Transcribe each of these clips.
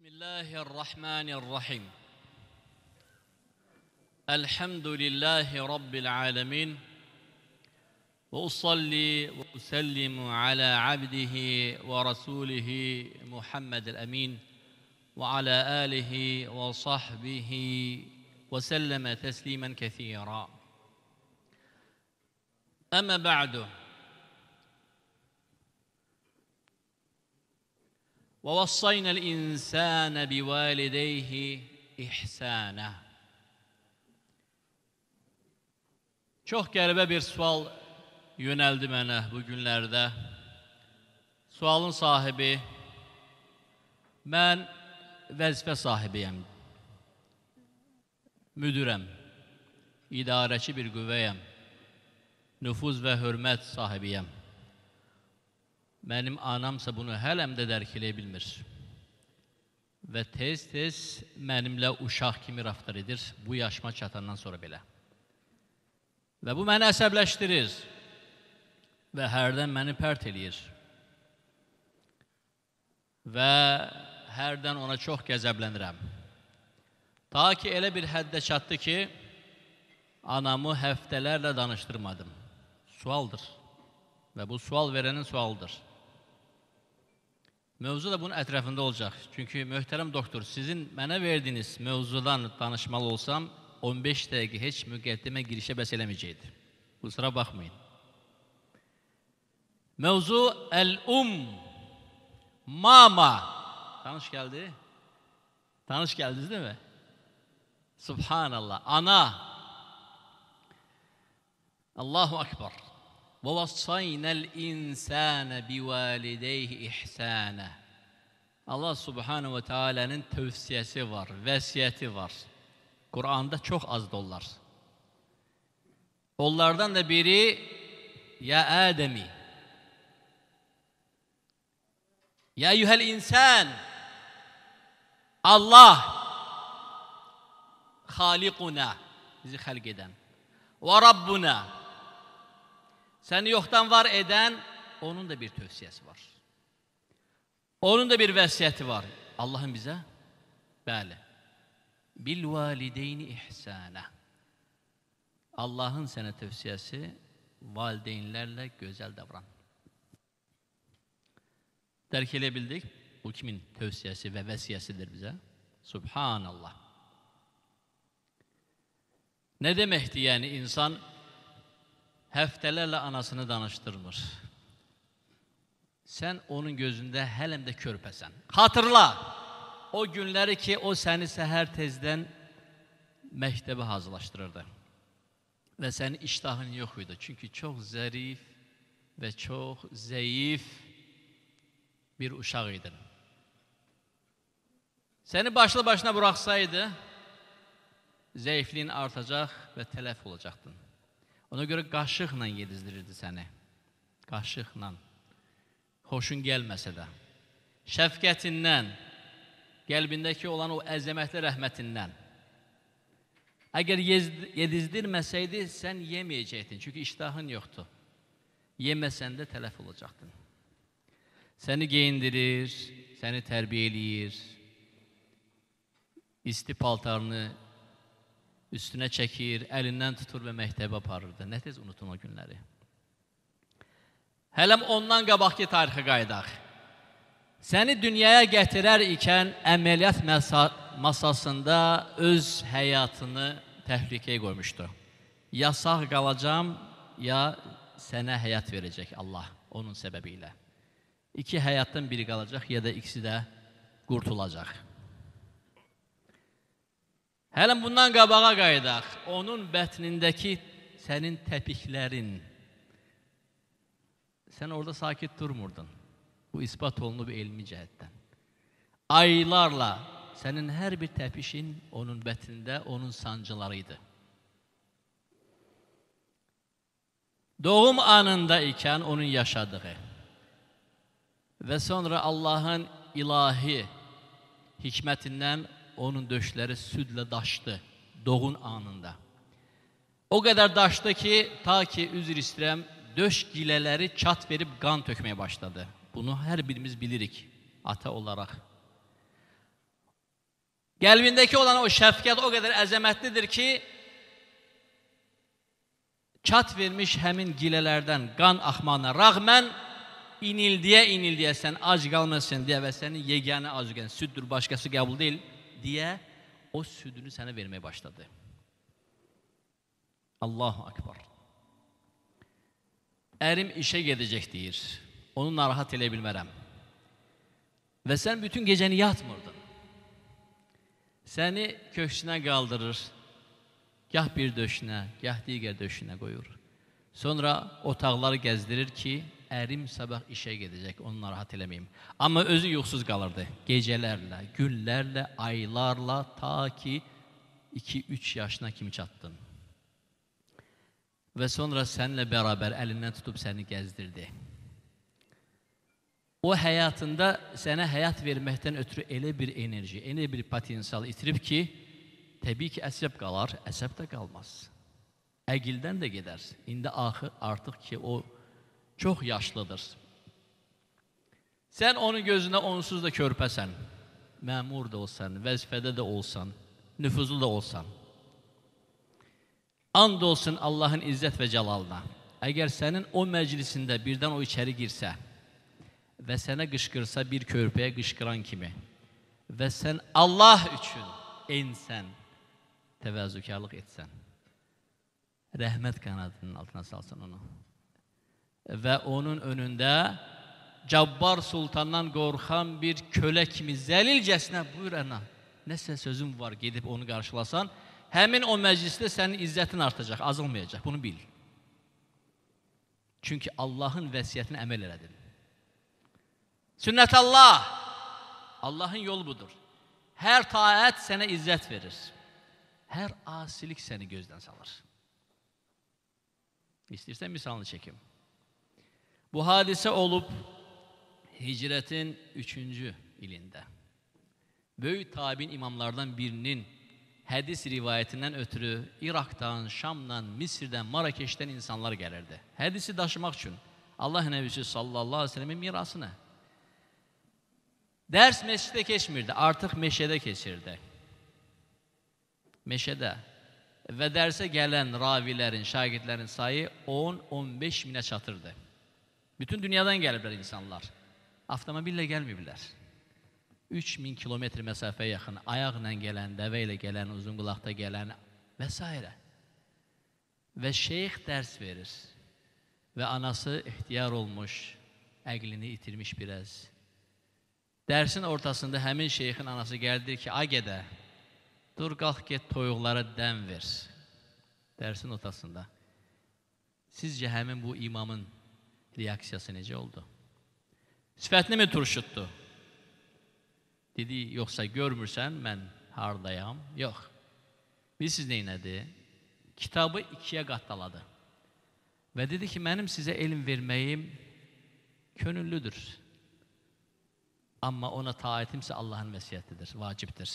بسم الله الرحمن الرحيم الحمد لله رب العالمين واصلي واسلم على عبده ورسوله محمد الامين وعلى اله وصحبه وسلم تسليما كثيرا اما بعد ووصينا الإنسان بوالديه ihsənə. Çox qəribə bir sual yönəldi mənə bu günlərdə. Sualın sahibi mən vəzifə sahibiyəm. Müdürəm. İdarəçi bir qüvvəyəm. Nüfuz və hörmət sahibiyəm. Mənim anamsa bunu hələm də dərk eləyə bilmir. Və tez-tez mənimlə uşaq kimi rəftar edir bu yaşıma çatandan sonra belə. Və bu məni əsəbləşdirir və hərdən məni pərt eləyir. Və hərdən ona çox qəzəblənirəm. Ta ki elə bir həddə çatdı ki, anamı həftələrlə danışdırmadım. Sualdır. Və bu sual verənin sualıdır. Mövzu da bunun ətrafında olacaq. Çünki möhtərəm doktor, sizin mənə verdiyiniz mövzudan danışmalı olsam 15 dəqiqə heç müqəddimə girişə bəs eləməyəcəkdi. Qusura bakmayın. Mövzu el-um mama. Tanış geldi. Tanış değil mi? Subhanallah. Ana. Allahu akbar. وَوَصَّيْنَا الْاِنْسَانَ بِوَالِدَيْهِ اِحْسَانَ Allah Subhanahu ve Teala'nın tövsiyesi var, vesiyeti var. Kur'an'da çok az dolar. Onlardan da biri ya Ademi. Ya eyyuhel insan. Allah Halikuna bizi halk eden. Ve Rabbuna seni yoktan var eden onun da bir tövsiyesi var. Onun da bir vesiyeti var. Allah'ın bize böyle. Bil valideyni ihsana. Allah'ın sana tövsiyesi valideynlerle güzel davran. Terk edebildik. Bu kimin tövsiyesi ve vesiyesidir bize? Subhanallah. Ne demekti yani insan həftələrlə anasını danışdırmır. Sən onun gözündə hələm də körpəsən. Xatırla o günləri ki, o səni səhər tezdən məktəbə hazırlaşdırırdı. Və sənin iştahın yox idi. Çünki çox zərif və çox zəif bir uşaq idin. Səni başlı başına buraxsaydı, zəifliyin artacaq və tələf olacaqdın. Ona görə qaşıqla yedizdirirdi səni. Qaşıqla. Xoşun gəlməsə də. Şəfqətindən, qəlbindəki olan o əzəmətli rəhmətindən. Əgər yedizdirməsəydi, sən yeməyəcəkdin. Çünki iştahın yoxdur. Yeməsən də tələf olacaqdın. Səni geyindirir, səni tərbiyə eləyir. İsti paltarını üstünə çəkir, əlindən tutur və məktəbə aparırdı. Nə tez unutun o günləri. Hələm ondan qabaqki tarixə qayıdaq. Səni dünyaya gətirər ikən əməliyyat masasında öz həyatını təhlükəyə qoymuşdu. Ya sağ qalacam, ya sənə həyat verəcək Allah onun səbəbi ilə. İki həyatdan biri qalacaq, ya da ikisi də qurtulacaq. Hələ bundan qabağa qayıdaq. Onun bətnindəki sənin təpiklərin. Sən orada sakit durmurdun. Bu isbat olunub elmi cəhətdən. Aylarla sənin hər bir təpişin onun bətnində onun sancıları idi. Doğum anında ikən onun yaşadığı və sonra Allahın ilahi hikmətindən onun döşləri südlə daşdı doğun anında. O qədər daşdı ki, ta ki üzr istəyirəm, döş gilələri çat verib qan tökməyə başladı. Bunu hər birimiz bilirik ata olaraq. Qəlbindəki olan o şəfqət o qədər əzəmətlidir ki, çat vermiş həmin gilələrdən qan axmağına rəğmən inildiyə inildiyə sən ac qalmasın deyə və sənin yeganə azuqən süddür, başqası qəbul deyil. diye o südünü sana vermeye başladı. Allahu Akbar. Erim işe gidecek deyir. Onu narahat elebilmerem. Ve sen bütün geceni yatmırdın. Seni köksüne kaldırır. Gah bir döşüne, gah diğer döşüne koyur. Sonra otaqları gezdirir ki, ərim sabah işə gedəcək, onu narahat eləməyim. Amma özü yuxusuz qalırdı gecələrlə, günlərlə, aylarla ta ki 2-3 yaşına kimi çatdın. Və sonra səninlə bərabər əlindən tutub səni gəzdirdi. O həyatında sənə həyat verməkdən ötürü elə bir enerji, elə bir potensial itirib ki, təbii ki, əsəb qalar, əsəb də qalmaz. Əqildən də gedər. İndi axı artıq ki, o çox yaşlıdır. Sən onun gözünə onsuz da körpəsən. Məmur da olsan, vəzifədə də olsan, nüfuzlu da olsan. And olsun Allahın izzət və cəlalına. Əgər sənin o məclisində birdən o içəri girsə və sənə qışqırsa bir körpəyə qışqıran kimi və sən Allah üçün ensən, təvəzzükarlıq etsən, rəhmət qanadının altına salsan onu və onun önündə Cabbar sultandan qorxan bir kölə kimi zəlilcəsinə buyur əna, nəsə sözüm var gedib onu qarşılasan, həmin o məclisdə sənin izzətin artacaq, azılmayacaq, bunu bil. Çünki Allahın vəsiyyətini əməl elədin. Sünnət Allah, Allahın yolu budur. Hər taət sənə izzət verir. Hər asilik səni gözdən salır. İstəyirsən misalını çəkim. Bu hadisə olub hicrətin 3-cü ilində. Böyük tabiin imamlardan birinin hədis rivayətindən ötürü İraqdan, Şamdan, Misirdən, Marakeşdən insanlar gəlirdi. Hədisi daşımaq üçün Allah Nəbisi sallallahu əleyhi və səlləmin mirasını. Dərs məsciddə keçmirdi, artıq meşədə keçirdi. Meşədə və dərsə gələn ravilərin, şagirdlərin sayı 10-15 minə çatırdı. Bütün dünyadan gəliblər insanlar. Avtomobillə gəlməyiblər. 3000 kilometr məsafəyə yaxın ayaqla gələn, dəvə ilə gələn, uzun qulaqda gələn və s. Və şeyx dərs verir. Və anası ixtiyar olmuş, əqlini itirmiş biraz. Dərsin ortasında həmin şeyxin anası gəldi ki, ay gədə, dur qalx get toyuqlara dən ver. Dərsin ortasında. Sizcə həmin bu imamın reaksiyası necə oldu? Sifətini mi turşutdu? Dedi, yoxsa görmürsən mən hardayam? Yox. Bilirsiniz nə elədi? Kitabı ikiyə qatdaladı. Və dedi ki, mənim sizə elm verməyim könüllüdür. Amma ona taitimsə Allahın vəsiyyətidir, vacibdir.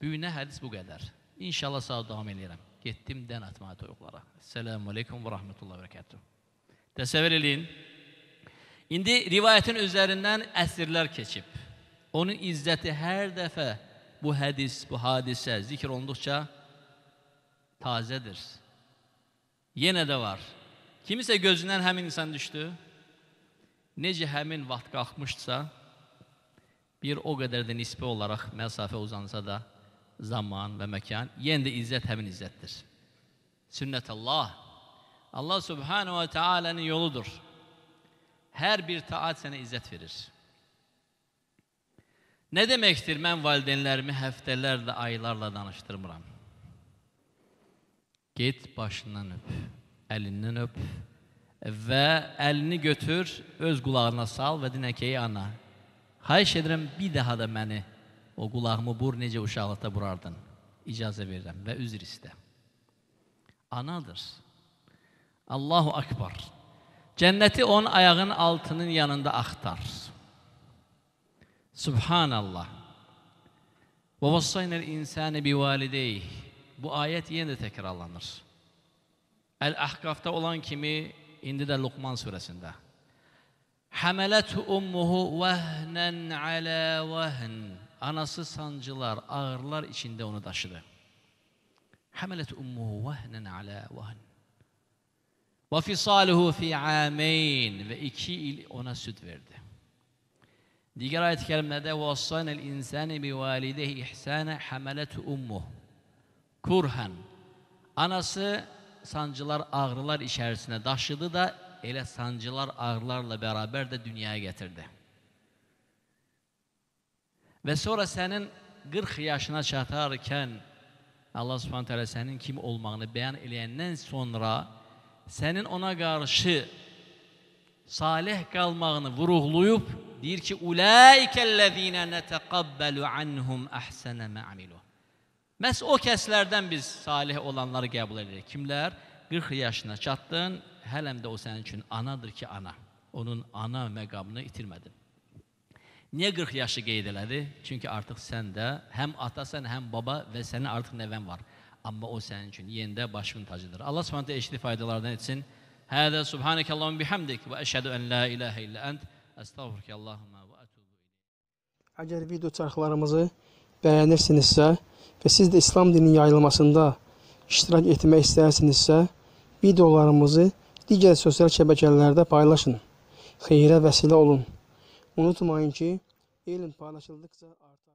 Büyünə hədis bu qədər. İnşallah sağ davam edirəm. Getdim dən atmağa toyuqlara. Selamun aleyküm və rahmetullah və bərəkətuhu. Təsəvvür eləyin. İndi rivayətin üzərindən əsrlər keçib. Onun izzəti hər dəfə bu hədis, bu hadisə zikr olunduqca tazədir. Yenə də var. Kimisə gözündən həmin insan düşdü. Necə həmin vaxt qalxmışsa, bir o qədər də nisbi olaraq məsafə uzansa da zaman və məkan yenə də izzət həmin izzətdir. Sünnət Allah Allah Subhanahu ve Taala'nın yoludur. Her bir taat sana izzet verir. Ne demektir ben validenlerimi heftelerle, aylarla danıştırmıram? Git başından öp, elinden öp ve elini götür, öz kulağına sal ve dinekeyi ana. Hayş edirəm bir daha da məni o qulağımı bur nece uşaqlıqda burardın. İcazə ve və üzr istə. Anadır. Allahu Akbar. Cenneti on ayağın altının yanında aktar. Subhanallah. Ve vassaynel insane bi valideyh. Bu ayet yine de tekrarlanır. El-Ahkaf'ta olan kimi indi de Lokman suresinde. Hamelethu ummuhu vehnen ala vehn. Anası sancılar, ağırlar içinde onu taşıdı. Hamelethu ummuhu vehnen ala vehn. وَفِصَالُهُ فِي عَامَيْنِ Ve iki il ona süt verdi. Diğer ayet-i kerimede وَوَصَّنَ الْاِنْسَانِ بِوَالِدَهِ اِحْسَانَ حَمَلَتُ ummuh Kurhan. Anası sancılar, ağrılar içerisine taşıdı da ele sancılar, ağrılarla beraber de dünyaya getirdi. Ve sonra senin 40 yaşına çatarken Allah subhanahu teala senin kim olmağını beyan edenden sonra sənin ona qarşı salih qalmağını vuruqlayıb deyir ki, "Ulaikellezina netaqabbalu anhum ahsana ma'amilu." Məs o kəslərdən biz salih olanları qəbul edirik. Kimlər? 40 yaşına çatdın, hələm də o sənin üçün anadır ki, ana. Onun ana məqamını itirmədin. Niyə 40 yaşı qeyd elədi? Çünki artıq sən də həm atasan, həm baba və sənin artıq nəvən var. Amma o sənin üçün yenə başın tacıdır. Allah Subhanahu taala eşitli faydalardan etsin. Hədə subhanakallahumma bihamdik və əşhədu an la ilaha illə ent. Əstəğfiruka Allahumma və ətubu ilayk. Əgər video çarxlarımızı bəyənirsinizsə və siz də İslam dininin yayılmasında iştirak etmək istəyirsinizsə, videolarımızı digər sosial şəbəkələrdə paylaşın. Xeyrə vəsilə olun. Unutmayın ki, elm paylaşıldıqca artar.